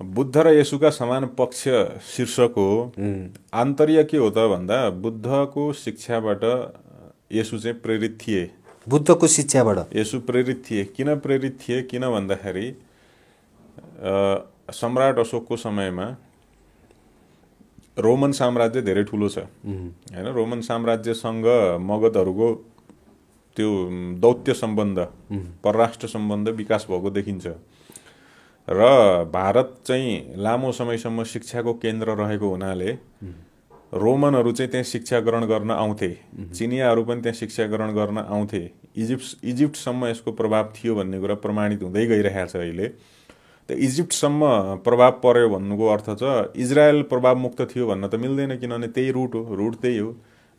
बुद्ध र यसुका समान पक्ष शीर्षक हो आन्तर्य के हो त भन्दा बुद्धको शिक्षाबाट यसु चाहिँ प्रेरित थिए बुद्धको शिक्षाबाट यसु प्रेरित थिए किन प्रेरित थिए किन भन्दाखेरि सम्राट अशोकको समयमा रोमन साम्राज्य धेरै ठुलो छ होइन रोमन साम्राज्यसँग मगधहरूको त्यो दौत्य सम्बन्ध परराष्ट्र सम्बन्ध विकास भएको देखिन्छ र भारत चाहिँ लामो समयसम्म शिक्षाको केन्द्र रहेको हुनाले रोमनहरू चाहिँ त्यहाँ शिक्षा ग्रहण गर्न आउँथे चिनियाहरू पनि त्यहाँ शिक्षा ग्रहण गर्न आउँथे इजिप्ट इजिप्टसम्म यसको प्रभाव थियो भन्ने कुरा प्रमाणित हुँदै गइरहेको छ अहिले त इजिप्टसम्म प्रभाव पर्यो भन्नुको अर्थ छ इजरायल प्रभावमुक्त थियो भन्न त मिल्दैन किनभने त्यही रुट हो रुट त्यही हो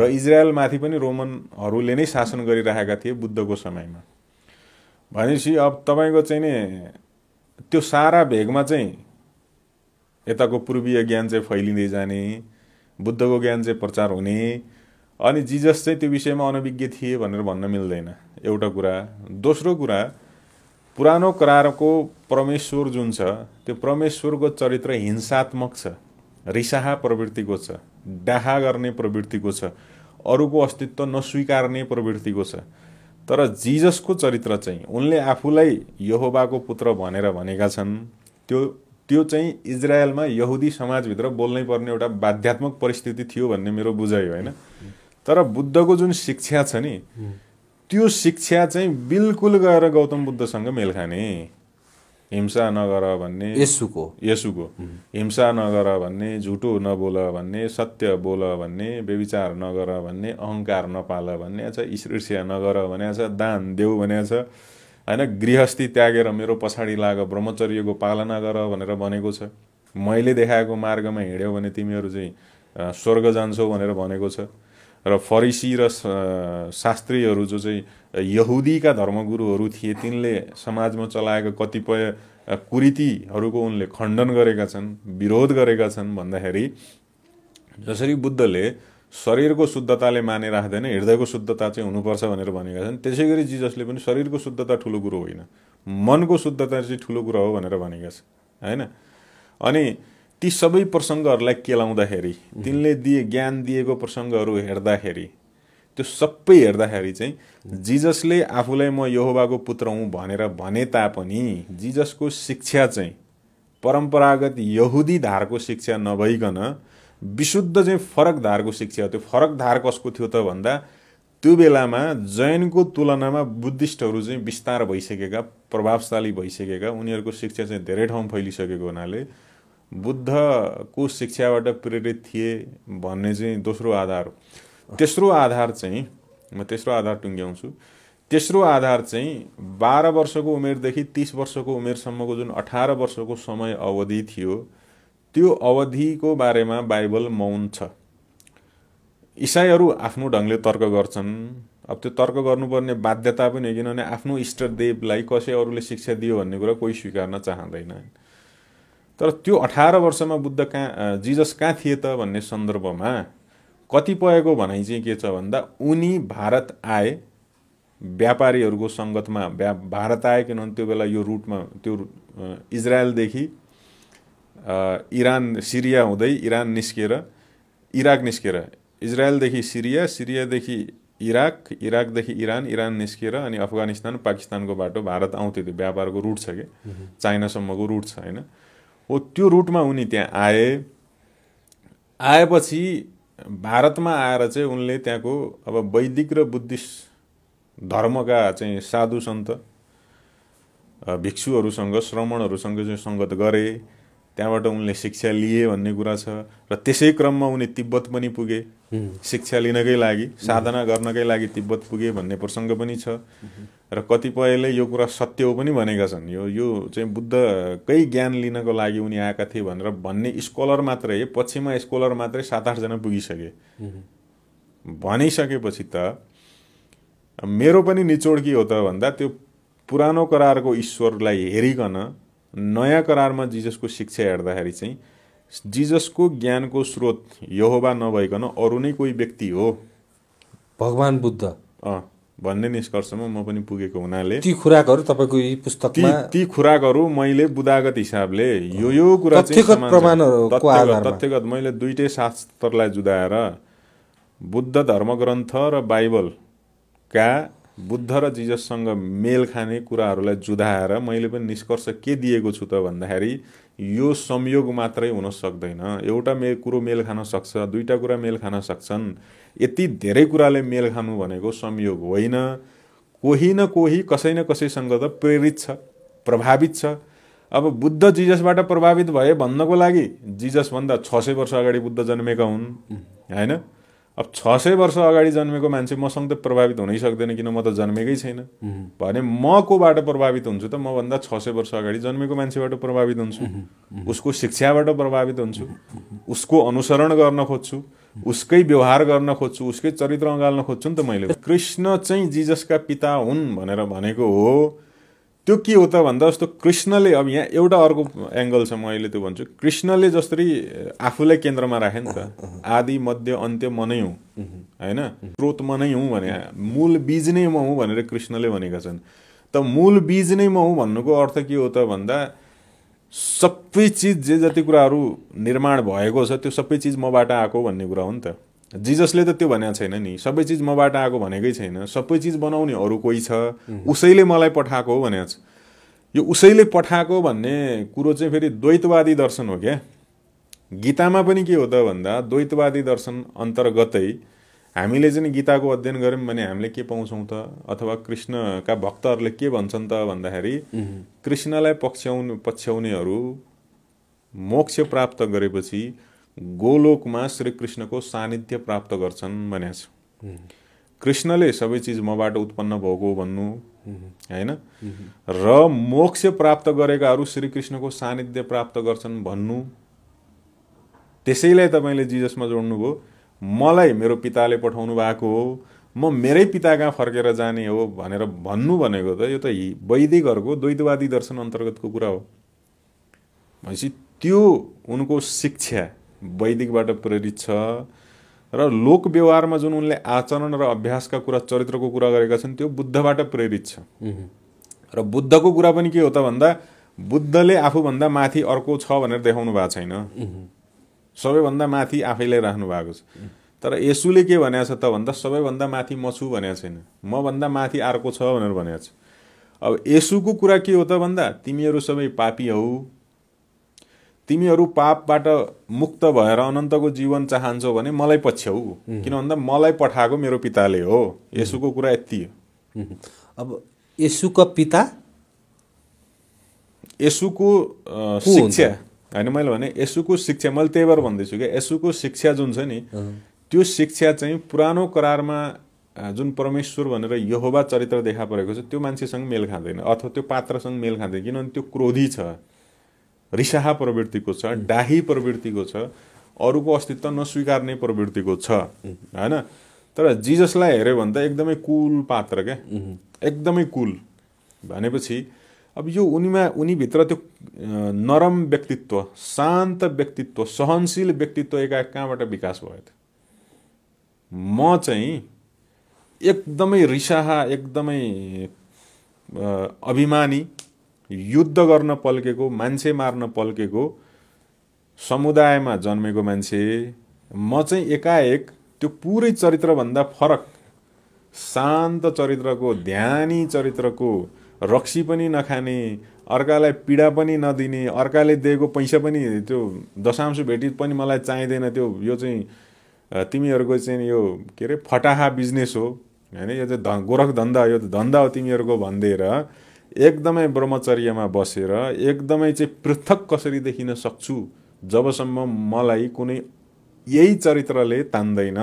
र इजरायलमाथि पनि रोमनहरूले नै शासन गरिरहेका थिए बुद्धको समयमा भनेपछि अब तपाईँको चाहिँ नि त्यो सारा भेगमा चाहिँ यताको पूर्वीय ज्ञान चाहिँ फैलिँदै जाने बुद्धको ज्ञान चाहिँ प्रचार हुने अनि जिजस चाहिँ त्यो विषयमा अनभिज्ञ थिए भनेर भन्न मिल्दैन एउटा कुरा दोस्रो कुरा पुरानो करारको परमेश्वर जुन छ त्यो परमेश्वरको चरित्र हिंसात्मक छ रिसाहा प्रवृत्तिको छ डाहा गर्ने प्रवृत्तिको छ अरूको अस्तित्व नस्वीकार्ने प्रवृत्तिको छ तर जिजसको चरित्र चाहिँ उनले आफूलाई यहोबाको पुत्र भनेर भनेका छन् त्यो त्यो चाहिँ इजरायलमा यहुदी समाजभित्र बोल्नै पर्ने एउटा बाध्यात्मक परिस्थिति थियो भन्ने मेरो बुझाइ होइन तर बुद्धको जुन शिक्षा छ नि त्यो शिक्षा चाहिँ बिल्कुल गएर गौतम बुद्धसँग मेल खाने हिंसा नगर भन्ने यसुको यसुको हिंसा नगर भन्ने झुटो नबोल भन्ने सत्य बोल भन्ने व्यविचार नगर भन्ने अहङ्कार नपाल भन्ने छ ईर्ष्या नगर भने छ दान देऊ भने छ होइन गृहस्थी त्यागेर मेरो पछाडि लाग ब्रह्मचर्यको पालना गर भनेर भनेको छ मैले देखाएको मार्गमा हिँड्यौ भने तिमीहरू चाहिँ स्वर्ग जान्छौ भनेर भनेको छ र फरिसी र शास्त्रीहरू जो चाहिँ यहुदीका धर्मगुरुहरू थिए तिनले समाजमा चलाएको कतिपय कुरीतिहरूको उनले खण्डन गरेका छन् विरोध गरेका छन् भन्दाखेरि जसरी बुद्धले शरीरको शुद्धताले माने राख्दैन हृदयको शुद्धता चाहिँ हुनुपर्छ भनेर भनेका छन् त्यसै गरी जिजसले पनि शरीरको शुद्धता ठुलो कुरो होइन मनको शुद्धता चाहिँ ठुलो कुरो हो भनेर भनेका छन् होइन अनि ती सबै प्रसङ्गहरूलाई केलाउँदाखेरि तिनले दिए ज्ञान दिएको प्रसङ्गहरू हेर्दाखेरि त्यो सबै हेर्दाखेरि चाहिँ जिजसले आफूलाई म यहोबाको पुत्र हुँ भनेर भने तापनि जिजसको शिक्षा चाहिँ परम्परागत यहुदी धारको शिक्षा नभइकन विशुद्ध चाहिँ फरक धारको शिक्षा त्यो फरक धार कसको थियो त भन्दा त्यो बेलामा जैनको तुलनामा बुद्धिस्टहरू चाहिँ विस्तार भइसकेका प्रभावशाली भइसकेका उनीहरूको शिक्षा चाहिँ धेरै ठाउँ फैलिसकेको हुनाले बुद्ध को शिक्षाबाट प्रेरित थिए भन्ने चाहिँ दोस्रो आधार हो तेस्रो आधार चाहिँ म तेस्रो आधार टुङ्ग्याउँछु तेस्रो आधार चाहिँ बाह्र वर्षको उमेरदेखि तिस वर्षको उमेरसम्मको जुन अठार वर्षको समय अवधि थियो त्यो अवधिको बारेमा बाइबल मौन छ इसाईहरू आफ्नो ढङ्गले तर्क गर्छन् अब त्यो तर्क गर्नुपर्ने बाध्यता पनि हो किनभने आफ्नो इष्टदेवलाई कसै अरूले शिक्षा दियो भन्ने कुरा कोही स्वीकार्न चाहँदैन तर त्यो अठार वर्षमा बुद्ध कहाँ जिजस कहाँ थिए त भन्ने सन्दर्भमा कतिपयको भनाइ चाहिँ के छ भन्दा उनी भारत आए व्यापारीहरूको सङ्गतमा व्या भारत आए किनभने त्यो बेला यो रुटमा त्यो इजरायलदेखि इरान सिरिया हुँदै इरान निस्किएर इराक निस्केर इजरायलदेखि सिरिया सिरियादेखि इराक इराकदेखि इरान इरान निस्किएर अनि अफगानिस्तान पाकिस्तानको बाटो भारत आउँथ्यो त्यो व्यापारको रुट छ कि चाइनासम्मको रुट छ होइन हो त्यो रुटमा उनी त्यहाँ आए आएपछि भारतमा आएर चाहिँ उनले त्यहाँको अब वैदिक र बुद्धिस्ट धर्मका चाहिँ साधु सन्त भिक्षुहरूसँग श्रमणहरूसँग चाहिँ सङ्गत गरे त्यहाँबाट उनले शिक्षा लिए भन्ने कुरा छ र त्यसै क्रममा उनी तिब्बत पनि पुगे शिक्षा लिनकै लागि साधना गर्नकै लागि तिब्बत पुगे भन्ने प्रसङ्ग पनि छ र कतिपयले यो कुरा सत्य हो पनि भनेका छन् यो यो चाहिँ बुद्धकै ज्ञान लिनको लागि उनी आएका थिए भनेर भन्ने स्कलर मात्रै पछिमा स्कलर मात्रै सात आठजना पुगिसके भनिसकेपछि त मेरो पनि निचोड के हो त भन्दा त्यो पुरानो करारको ईश्वरलाई हेरिकन नयाँ करारमा जिजसको शिक्षा हेर्दाखेरि चाहिँ जिजसको ज्ञानको स्रोत यहोवा नभइकन अरू नै कोही व्यक्ति हो भगवान् बुद्ध अँ भन्ने निष्कर्षमा म पनि पुगेको हुनाले ती खुराकहरू तपाईँको यी पुस्तकमा ती खुराकहरू मैले बुदागत हिसाबले यो यो कुरा चाहिँ तथ्यगत मैले दुइटै शास्त्रलाई जुदाएर बुद्ध धर्मग्रन्थ र बाइबलका बुद्ध र जिजससँग मेल खाने कुराहरूलाई जुधाएर मैले पनि निष्कर्ष के दिएको छु त भन्दाखेरि यो संयोग मात्रै हुन सक्दैन एउटा मे कुरो मेल खान सक्छ दुईवटा कुरा मेल खान सक्छन् यति धेरै कुराले मेल खानु भनेको संयोग होइन कोही न कोही कसै न कसैसँग त प्रेरित छ प्रभावित छ अब बुद्ध जिजसबाट प्रभावित भए भन्नको लागि जिजसभन्दा छ सय वर्ष अगाडि बुद्ध जन्मेका हुन् होइन अब छ सय वर्ष अगाडि जन्मेको मान्छे मसँग त प्रभावित हुनै सक्दैन किन म त जन्मेकै छैन भने म कोबाट प्रभावित हुन्छु त मभन्दा छ सय वर्ष अगाडि जन्मेको मान्छेबाट प्रभावित हुन्छु उसको शिक्षाबाट प्रभावित हुन्छु उसको अनुसरण गर्न खोज्छु उसकै व्यवहार गर्न खोज्छु उसकै चरित्र अँगाल्न खोज्छु नि त मैले कृष्ण चाहिँ जिजसका पिता हुन् भनेर भनेको हो त्यो के हो त भन्दा जस्तो कृष्णले अब यहाँ एउटा अर्को एङ्गल छ म अहिले त्यो भन्छु कृष्णले जसरी आफूलाई केन्द्रमा राखे नि त आदि मध्य अन्त्य म नै हुँ होइन स्रोत म नै हुँ भने मूल बीज नै म हुँ भनेर कृष्णले भनेका छन् त मूल बीज नै म हुँ भन्नुको अर्थ के हो त भन्दा सबै चिज जे जति कुराहरू निर्माण भएको छ त्यो सबै चिज मबाट आएको भन्ने कुरा हो नि त जिजसले त त्यो भनेको छैन नि सबै चिज मबाट आएको भनेकै छैन सबै चिज बनाउने अरू कोही छ उसैले मलाई पठाएको हो भनेको छ यो उसैले पठाएको भन्ने कुरो चाहिँ फेरि द्वैतवादी दर्शन हो क्या गीतामा पनि के हो त भन्दा द्वैतवादी दर्शन अन्तर्गतै हामीले चाहिँ गीताको अध्ययन गऱ्यौँ भने हामीले के पाउँछौँ त अथवा कृष्णका भक्तहरूले के भन्छन् त भन्दाखेरि कृष्णलाई पछ्याउनु पछ्याउनेहरू मोक्ष प्राप्त गरेपछि गोलोकमा श्रीकृष्णको सानिध्य प्राप्त गर्छन् भनेको छ कृष्णले सबै चिज मबाट उत्पन्न भएको भन्नु होइन र मोक्ष प्राप्त गरेकाहरू श्रीकृष्णको सानिध्य प्राप्त गर्छन् भन्नु त्यसैलाई तपाईँले जिजसमा जोड्नुभयो मलाई मेरो पिताले पठाउनु भएको हो म मेरै पिता कहाँ फर्केर जाने हो भनेर भन्नु भनेको त यो त वैदिकहरूको द्वैतवादी दर्शन अन्तर्गतको कुरा हो भनेपछि त्यो उनको शिक्षा वैदिकबाट प्रेरित छ र लोक व्यवहारमा जुन उनले आचरण र अभ्यासका कुरा चरित्रको कुरा गरेका छन् त्यो बुद्धबाट प्रेरित छ र बुद्धको कुरा पनि के हो त भन्दा बुद्धले आफूभन्दा माथि अर्को छ भनेर देखाउनु भएको छैन सबैभन्दा माथि आफैले राख्नु भएको छ तर यसुले के भनेको छ त भन्दा सबैभन्दा माथि म छु भनेको छैन मभन्दा माथि अर्को छ भनेर भनेको छ अब यसुको कुरा के हो त भन्दा तिमीहरू सबै पापी हौ तिमीहरू पापबाट मुक्त भएर अनन्तको जीवन चाहन्छौ भने मलाई पछ्याउ किन भन्दा मलाई पठाएको मेरो पिताले हो यसुको कुरा यति हो अब यसुको पिता यसुको शिक्षा होइन मैले भने यसुको शिक्षा मैले त्यही भएर भन्दैछु क्या यसुको शिक्षा जुन छ नि त्यो शिक्षा चाहिँ पुरानो करारमा जुन परमेश्वर भनेर यहोबा चरित्र देखा परेको छ त्यो मान्छेसँग मेल खाँदैन अथवा त्यो पात्रसँग मेल खाँदैन किनभने त्यो क्रोधी छ रिसाहा प्रवृत्तिको छ डाही प्रवृत्तिको छ अरूको अस्तित्व नस्वीकार्ने प्रवृत्तिको छ होइन तर जिजसलाई हेऱ्यो भने त एकदमै कुल पात्र क्या एकदमै कुल भनेपछि अब यो उनीमा उनीभित्र त्यो नरम व्यक्तित्व शान्त व्यक्तित्व सहनशील व्यक्तित्व एका कहाँबाट विकास भयो म चाहिँ एकदमै रिसाहा एकदमै अभिमानी युद्ध गर्न पल्केको मान्छे मार्न पल्केको समुदायमा जन्मेको मान्छे म चाहिँ एकाएक त्यो पुरै चरित्रभन्दा फरक शान्त चरित्रको ध्यानी चरित्रको रक्सी पनि नखाने अर्कालाई पीडा पनि नदिने अर्काले दिएको पैसा पनि त्यो दशांश भेटी पनि मलाई चाहिँदैन त्यो यो चाहिँ तिमीहरूको चाहिँ यो के अरे फटाहा बिजनेस हो होइन यो चाहिँ ध गोरख धन्दा यो धन्दा हो तिमीहरूको भनिदिएर एकदमै ब्रह्मचर्यमा बसेर एकदमै चाहिँ पृथक कसरी देखिन सक्छु जबसम्म मलाई कुनै यही चरित्रले तान्दैन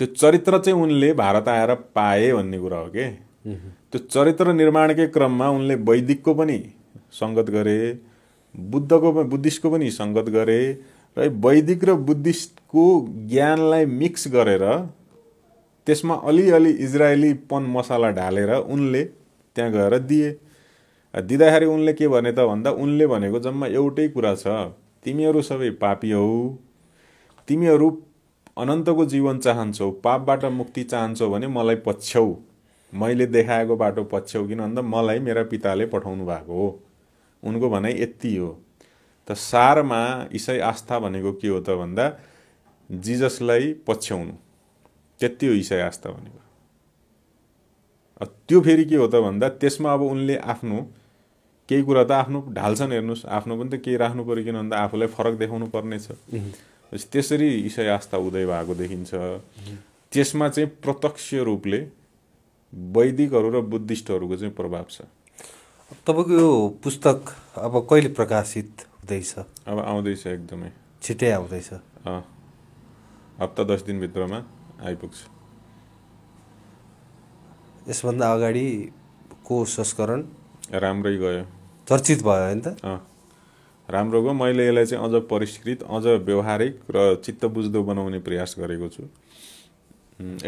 त्यो चरित्र चाहिँ उनले भारत आएर पाए भन्ने कुरा हो कि त्यो चरित्र निर्माणकै क्रममा उनले वैदिकको पनि सङ्गत गरे बुद्धको पनि बुद्धिस्टको पनि सङ्गत गरे र वैदिक र बुद्धिस्टको ज्ञानलाई मिक्स गरेर त्यसमा अलिअलि पन मसाला ढालेर उनले त्यहाँ गएर दिए दिँदाखेरि उनले के भने त भन्दा उनले भनेको जम्मा एउटै कुरा छ तिमीहरू सबै पापी हौ तिमीहरू अनन्तको जीवन चाहन्छौ पापबाट मुक्ति चाहन्छौ भने मलाई पछ्याउ मैले देखाएको बाटो पछ्याउ किन भन्दा मलाई मेरा पिताले पठाउनु भएको हो उनको भनाइ यति हो त सारमा इसाई आस्था भनेको के हो त भन्दा जिजसलाई पछ्याउनु त्यति हो इसाई आस्था भनेको त्यो फेरि के हो त भन्दा त्यसमा अब उनले आफ्नो केही कुरा त आफ्नो ढाल्छन् हेर्नुहोस् आफ्नो पनि त केही राख्नु पऱ्यो किन भन्दा आफूलाई फरक देखाउनु पर्ने छ त्यसरी इसाई आस्था उदय भएको देखिन्छ त्यसमा चाहिँ प्रत्यक्ष रूपले वैदिकहरू र बुद्धिस्टहरूको चाहिँ प्रभाव छ तपाईँको यो पुस्तक अब कहिले प्रकाशित हुँदैछ अब आउँदैछ एकदमै छिट्टै आउँदैछ हप्ता दस दिनभित्रमा आइपुग्छ यसभन्दा अगाडिको संस्करण राम्रै गयो चर्चित भयो होइन त राम्रो गयो मैले यसलाई चाहिँ अझ परिष्कृत अझ व्यवहारिक र चित्त बुझ्दो बनाउने प्रयास गरेको छु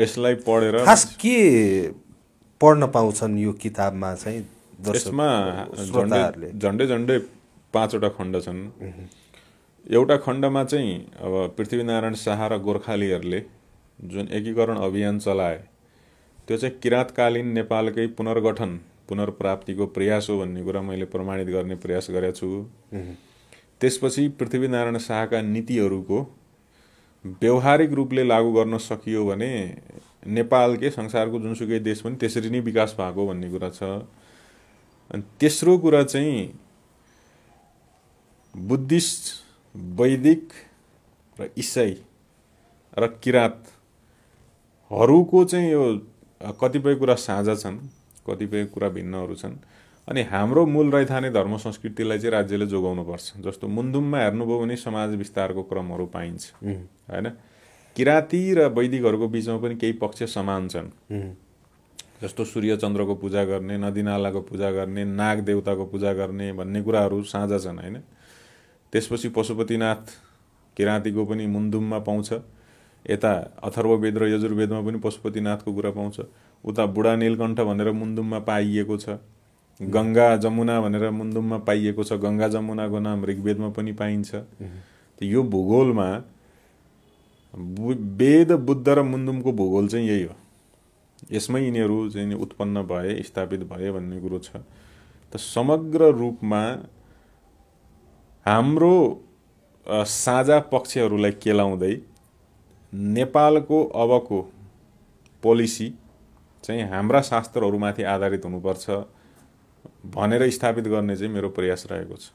यसलाई पढेर खास के पढ्न पाउँछन् यो किताबमा चाहिँ यसमा झन्डै झन्डै झन्डै पाँचवटा खण्ड छन् एउटा खण्डमा चाहिँ अब पृथ्वीनारायण शाह र गोर्खालीहरूले जुन एकीकरण अभियान चलाए त्यो चाहिँ किराँतकालीन नेपालकै पुनर्गठन पुनर्प्राप्तिको प्रयास हो भन्ने कुरा मैले प्रमाणित गर्ने प्रयास गरेको छु त्यसपछि पृथ्वीनारायण शाहका नीतिहरूको व्यवहारिक रूपले लागू गर्न सकियो भने नेपालकै संसारको जुनसुकै देश पनि त्यसरी नै विकास भएको भन्ने कुरा छ अनि तेस्रो कुरा चाहिँ बुद्धिस्ट वैदिक र इसाई र किराँत हरूको चाहिँ यो कतिपय कुरा साझा छन् कतिपय कुरा भिन्नहरू छन् अनि हाम्रो मूल रैथाने धर्म संस्कृतिलाई चाहिँ राज्यले जोगाउनुपर्छ जस्तो मुन्दुममा हेर्नुभयो भने समाज विस्तारको क्रमहरू पाइन्छ होइन किराती र वैदिकहरूको बिचमा पनि केही पक्ष समान छन् जस्तो सूर्यचन्द्रको पूजा गर्ने नदीनालाको पूजा गर्ने नाग देवताको पूजा गर्ने भन्ने कुराहरू साझा छन् होइन त्यसपछि पशुपतिनाथ किराँतीको पनि मुन्दुममा पाउँछ यता अथर्ववेद र यजुर्वेदमा पनि पशुपतिनाथको कुरा पाउँछ उता बुढा नीलकण्ठ भनेर मुन्दुममा पाइएको छ गङ्गा जमुना भनेर मुन्दुममा पाइएको छ गङ्गा जमुनाको नाम ऋग्वेदमा पनि पाइन्छ यो भूगोलमा वेद बुद्ध र मुन्दुमको भूगोल चाहिँ यही हो यसमै यिनीहरू चाहिँ उत्पन्न भए स्थापित भए भन्ने कुरो छ त समग्र रूपमा हाम्रो साझा पक्षहरूलाई केलाउँदै नेपालको अबको पोलिसी चाहिँ हाम्रा शास्त्रहरूमाथि आधारित हुनुपर्छ भनेर स्थापित गर्ने चाहिँ मेरो प्रयास रहेको छ